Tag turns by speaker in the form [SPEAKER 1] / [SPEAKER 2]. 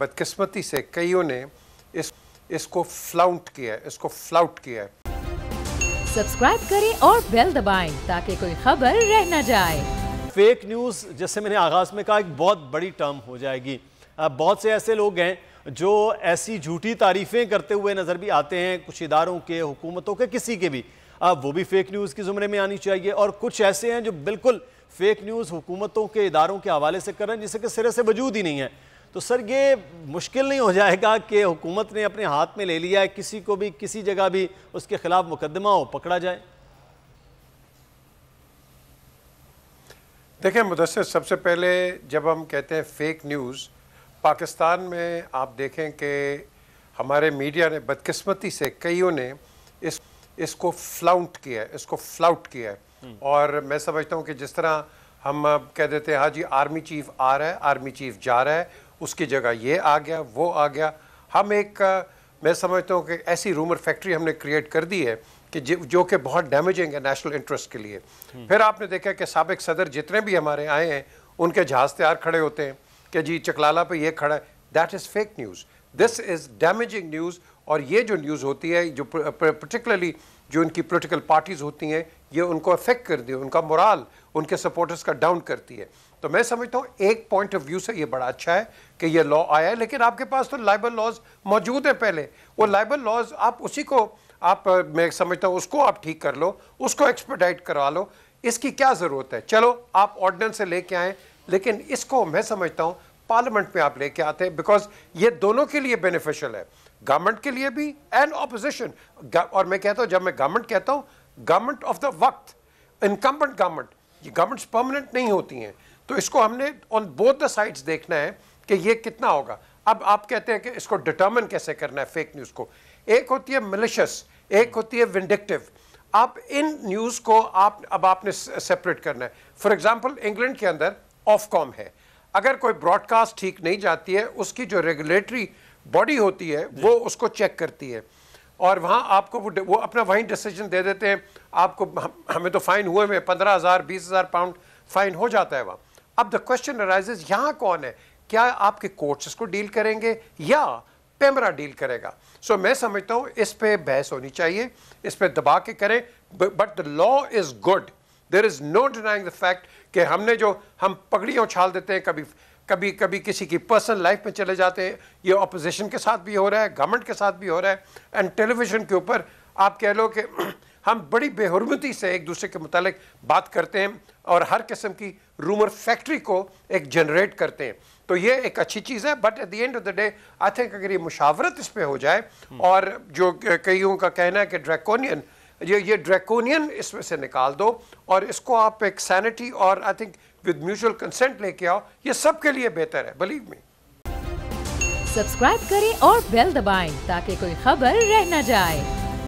[SPEAKER 1] बदकिस्मती से कईयों ने इस इसको फ्लाउट किया है इसको फ्लाउट किया है
[SPEAKER 2] सब्सक्राइब करें और बेल दबाएं ताकि कोई खबर रह न जाए फेक न्यूज़ जैसे मैंने आगाज़ में कहा एक बहुत बड़ी टर्म हो जाएगी बहुत से ऐसे लोग हैं जो ऐसी झूठी तारीफ़ें करते हुए नज़र भी आते हैं कुछ इदारों के हुकूमतों के किसी के भी अब वो भी फेक न्यूज़ की ज़ुमरे में आनी चाहिए और कुछ ऐसे हैं जो बिल्कुल फेक न्यूज़ हुकूमतों के इदारों के हवाले से कर रहे हैं जिससे कि सिरे से वजूद ही नहीं है तो सर ये मुश्किल नहीं हो जाएगा कि हुकूमत ने अपने हाथ में ले लिया है किसी को भी किसी जगह भी उसके ख़िलाफ़ मुकदमा हो पकड़ा जाए
[SPEAKER 1] देखिए मुदसर सबसे पहले जब हम कहते हैं फेक न्यूज़ पाकिस्तान में आप देखें कि हमारे मीडिया ने बदकिस्मती से कईयों ने इस इसको फ्लाउट किया है इसको फ्लाउट किया है हम्म। और मैं समझता हूँ कि जिस तरह हम कह देते हैं हाँ जी आर्मी चीफ आ रहा है आर्मी चीफ जा रहा है उसकी जगह ये आ गया वो आ गया हम एक मैं समझता हूँ कि ऐसी रूमर फैक्ट्री हमने क्रिएट कर दी है कि जो कि बहुत डैमेजिंग है नेशनल इंटरेस्ट के लिए हम्म। फिर आपने देखा कि सबक सदर जितने भी हमारे आए हैं उनके जहाज तैयार खड़े होते हैं कि जी चकलाला पे ये खड़ा है that is fake news this is damaging news और ये जो न्यूज़ होती है जो पर्टिकुलरली जो इनकी पोलिटिकल पार्टीज़ होती हैं ये उनको अफेक्ट करती है उनका मुराल उनके सपोर्टर्स का डाउन करती है तो मैं समझता हूँ एक पॉइंट ऑफ व्यू से ये बड़ा अच्छा है कि ये लॉ आया है लेकिन आपके पास तो लाइबल लॉज मौजूद हैं पहले वो लाइबल लॉज आप उसी को आप मैं समझता हूँ उसको आप ठीक कर लो उसको एक्सपेडाइट करवा लो इसकी क्या ज़रूरत है चलो आप ऑर्डिनेंस से लेके आएँ लेकिन इसको मैं समझता हूँ पार्लियामेंट में आप लेके आते हैं बिकॉज ये दोनों के लिए बेनिफिशियल है गवर्नमेंट के लिए भी एंड ऑपोजिशन और मैं कहता हूँ जब मैं गवर्नमेंट कहता हूँ गवर्नमेंट ऑफ द वक्त इनकम्बेंट गवर्नमेंट ये गवर्नमेंट्स परमानेंट नहीं होती हैं तो इसको हमने ऑन बोथ द साइड्स देखना है कि ये कितना होगा अब आप कहते हैं कि इसको डिटर्मन कैसे करना है फेक न्यूज़ को एक होती है मिलिशस एक होती है विंडिक्टिव आप इन न्यूज़ को आप अब आपने सेपरेट करना है फॉर एग्जाम्पल इंग्लैंड के अंदर ऑफकॉम है अगर कोई ब्रॉडकास्ट ठीक नहीं जाती है उसकी जो रेगुलेटरी बॉडी होती है वो उसको चेक करती है और वहाँ आपको वो वो अपना वहीं डिसीजन दे देते हैं आपको हम, हमें तो फ़ाइन हुए में पंद्रह हज़ार बीस हज़ार पाउंड फ़ाइन हो जाता है वहाँ अब द क्वेश्चन अराइजेज यहां कौन है क्या आपके कोर्ट को डील करेंगे या पेमरा डील करेगा सो so, मैं समझता हूं इस पे बहस होनी चाहिए इस पे दबा के करें but the law is good there is no denying the fact कि हमने जो हम पगड़ियाँ उछाल देते हैं कभी कभी कभी किसी की पर्सनल लाइफ में चले जाते हैं ये अपोजिशन के साथ भी हो रहा है गवर्नमेंट के साथ भी हो रहा है एंड टेलीविज़न के ऊपर आप कह लो कि हम बड़ी बेहरमती से एक दूसरे के मुतालिक बात करते हैं और हर किस्म की रूमर फैक्ट्री को एक जनरेट करते हैं तो ये एक अच्छी चीज़ है but at the end of the day I think अगर ये मुशावरत इस पर हो जाए हम्म। और जो कईयों का कहना है कि ड्रैकोनियन ये ये ड्रैकोनियन इसमें से निकाल दो और इसको आप एक सैनिटी और I think with mutual consent लेके आओ ये सब के लिए बेहतर है बिलीव मी
[SPEAKER 2] सब्सक्राइब करें और बेल दबाएं ताकि कोई खबर रह न जाए